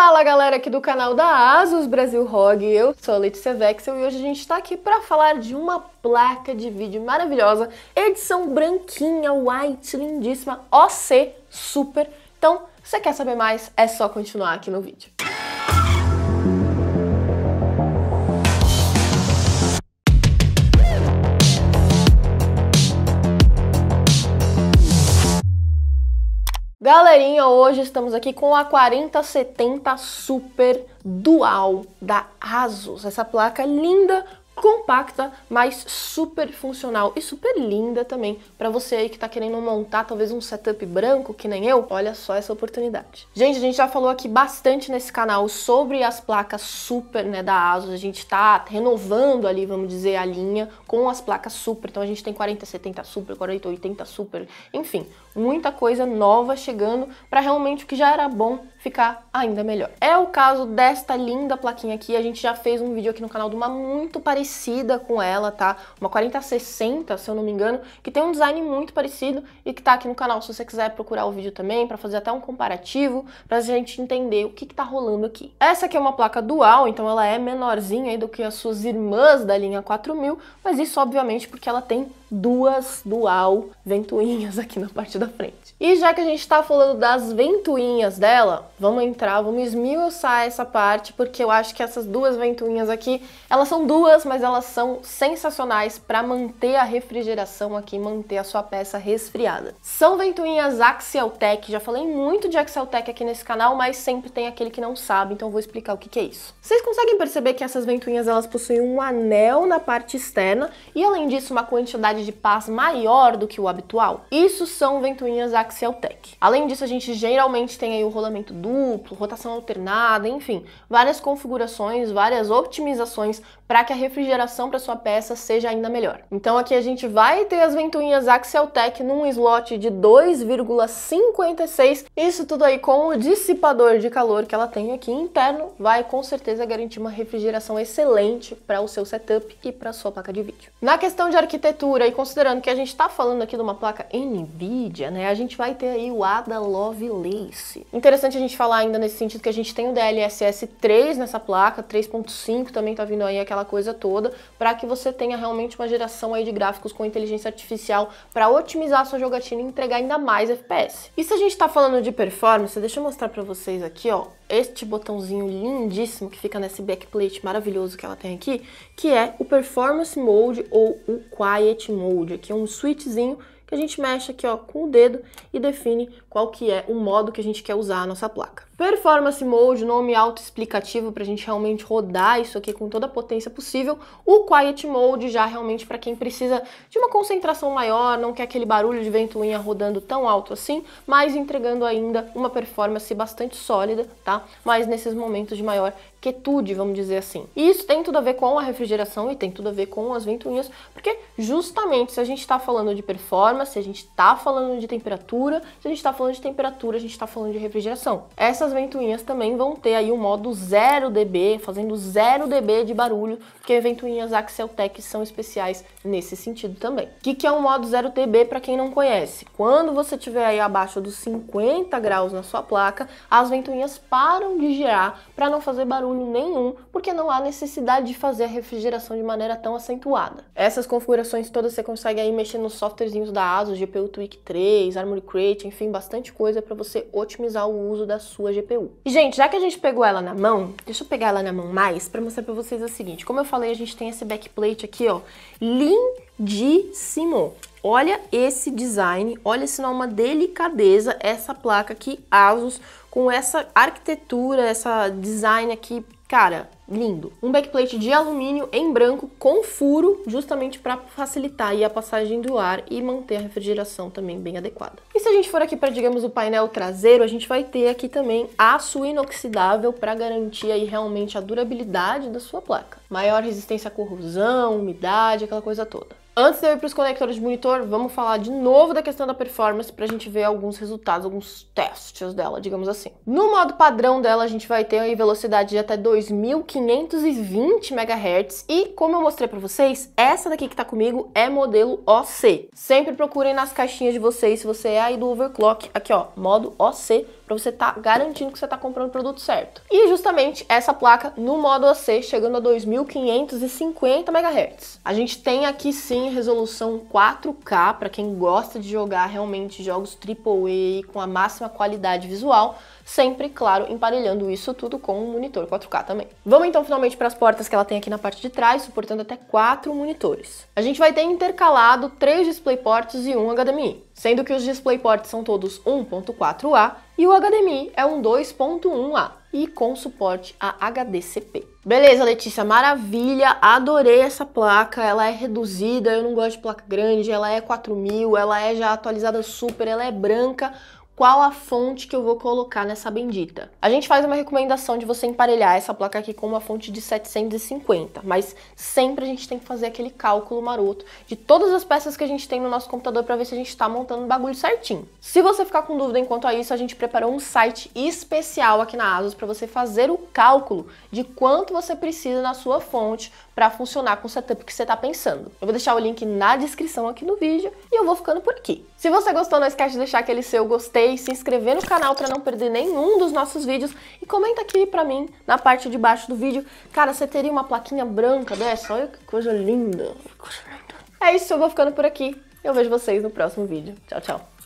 Fala galera aqui do canal da Asus Brasil ROG, eu sou a Letícia Vexel e hoje a gente está aqui para falar de uma placa de vídeo maravilhosa, edição branquinha, white, lindíssima, OC Super. Então, se você quer saber mais, é só continuar aqui no vídeo. Galerinha, hoje estamos aqui com a 4070 Super Dual da Asus. Essa placa é linda compacta, mas super funcional e super linda também para você aí que está querendo montar talvez um setup branco que nem eu. Olha só essa oportunidade. Gente, a gente já falou aqui bastante nesse canal sobre as placas super, né, da ASUS. A gente está renovando ali, vamos dizer, a linha com as placas super. Então a gente tem 4070 super, 4080 super, enfim, muita coisa nova chegando para realmente o que já era bom ficar ainda melhor. É o caso desta linda plaquinha aqui, a gente já fez um vídeo aqui no canal de uma muito parecida com ela, tá? Uma 4060, se eu não me engano, que tem um design muito parecido e que tá aqui no canal, se você quiser procurar o vídeo também, para fazer até um comparativo, pra gente entender o que que tá rolando aqui. Essa aqui é uma placa dual, então ela é menorzinha aí do que as suas irmãs da linha 4000, mas isso obviamente porque ela tem duas dual ventoinhas aqui na parte da frente. E já que a gente tá falando das ventoinhas dela, vamos entrar, vamos esmiuçar essa parte, porque eu acho que essas duas ventoinhas aqui, elas são duas, mas elas são sensacionais para manter a refrigeração aqui, manter a sua peça resfriada. São ventoinhas Axialtech. já falei muito de Axialtech aqui nesse canal, mas sempre tem aquele que não sabe, então eu vou explicar o que, que é isso. Vocês conseguem perceber que essas ventoinhas, elas possuem um anel na parte externa e, além disso, uma quantidade de pás maior do que o habitual? Isso são ventoinhas Axialtech. Além disso, a gente geralmente tem aí o rolamento do duplo, rotação alternada, enfim, várias configurações, várias otimizações para que a refrigeração para sua peça seja ainda melhor. Então aqui a gente vai ter as ventoinhas Axeltech num slot de 2,56. Isso tudo aí com o dissipador de calor que ela tem aqui interno vai com certeza garantir uma refrigeração excelente para o seu setup e para sua placa de vídeo. Na questão de arquitetura e considerando que a gente está falando aqui de uma placa Nvidia, né, a gente vai ter aí o Ada Lovelace. Interessante a gente falar ainda nesse sentido que a gente tem o DLSS 3 nessa placa, 3.5 também tá vindo aí aquela aquela coisa toda, para que você tenha realmente uma geração aí de gráficos com inteligência artificial para otimizar a sua jogatina e entregar ainda mais FPS. E se a gente está falando de performance, deixa eu mostrar para vocês aqui, ó, este botãozinho lindíssimo que fica nesse backplate maravilhoso que ela tem aqui, que é o Performance Mode ou o Quiet Mode. Aqui é um switchzinho que a gente mexe aqui ó, com o dedo e define qual que é o modo que a gente quer usar a nossa placa. Performance Mode, nome autoexplicativo para a gente realmente rodar isso aqui com toda a potência possível. O Quiet Mode já realmente para quem precisa de uma concentração maior, não quer aquele barulho de ventoinha rodando tão alto assim, mas entregando ainda uma performance bastante sólida, tá? mas nesses momentos de maior quietude, vamos dizer assim. E isso tem tudo a ver com a refrigeração e tem tudo a ver com as ventoinhas, porque justamente se a gente está falando de performance, se a gente está falando de temperatura, se a gente está falando de temperatura, a gente está falando de refrigeração. Essas ventoinhas também vão ter aí um modo 0 dB, fazendo 0 dB de barulho, porque ventoinhas Axel Tech são especiais nesse sentido também. O que, que é um modo 0 dB para quem não conhece? Quando você tiver aí abaixo dos 50 graus na sua placa, as ventoinhas param de girar para não fazer barulho barulho nenhum, porque não há necessidade de fazer a refrigeração de maneira tão acentuada. Essas configurações todas você consegue aí mexer nos softwarezinhos da ASUS, GPU Tweak 3, Armory Crate, enfim, bastante coisa para você otimizar o uso da sua GPU. E gente, já que a gente pegou ela na mão, deixa eu pegar ela na mão mais para mostrar para vocês o seguinte, como eu falei, a gente tem esse backplate aqui, ó, lindíssimo. Olha esse design, olha se não é uma delicadeza essa placa que ASUS com essa arquitetura, essa design aqui, cara, lindo. Um backplate de alumínio em branco com furo, justamente para facilitar a passagem do ar e manter a refrigeração também bem adequada. E se a gente for aqui para, digamos, o painel traseiro, a gente vai ter aqui também aço inoxidável para garantir aí realmente a durabilidade da sua placa. Maior resistência à corrosão, umidade, aquela coisa toda. Antes de eu ir para os conectores de monitor, vamos falar de novo da questão da performance para a gente ver alguns resultados, alguns testes dela, digamos assim. No modo padrão dela, a gente vai ter aí velocidade de até 2520 MHz e, como eu mostrei para vocês, essa daqui que está comigo é modelo OC. Sempre procurem nas caixinhas de vocês, se você é aí do overclock, aqui ó, modo OC, para você estar tá garantindo que você está comprando o produto certo. E justamente essa placa no modo AC chegando a 2550 MHz. A gente tem aqui sim resolução 4K para quem gosta de jogar realmente jogos AAA com a máxima qualidade visual sempre, claro, emparelhando isso tudo com um monitor 4K também. Vamos então finalmente para as portas que ela tem aqui na parte de trás, suportando até quatro monitores. A gente vai ter intercalado três DisplayPorts e um HDMI, sendo que os DisplayPorts são todos 1.4A e o HDMI é um 2.1A e com suporte a HDCP. Beleza, Letícia, maravilha, adorei essa placa, ela é reduzida, eu não gosto de placa grande, ela é 4000, ela é já atualizada super, ela é branca, qual a fonte que eu vou colocar nessa bendita. A gente faz uma recomendação de você emparelhar essa placa aqui com uma fonte de 750, mas sempre a gente tem que fazer aquele cálculo maroto de todas as peças que a gente tem no nosso computador para ver se a gente está montando o bagulho certinho. Se você ficar com dúvida enquanto a isso, a gente preparou um site especial aqui na ASUS para você fazer o cálculo de quanto você precisa na sua fonte para funcionar com o setup que você está pensando. Eu vou deixar o link na descrição aqui no vídeo e eu vou ficando por aqui. Se você gostou, não esquece de deixar aquele seu gostei, se inscrever no canal para não perder nenhum dos nossos vídeos e comenta aqui para mim na parte de baixo do vídeo. Cara, você teria uma plaquinha branca dessa? Olha Que coisa linda. É isso, eu vou ficando por aqui. Eu vejo vocês no próximo vídeo. Tchau, tchau.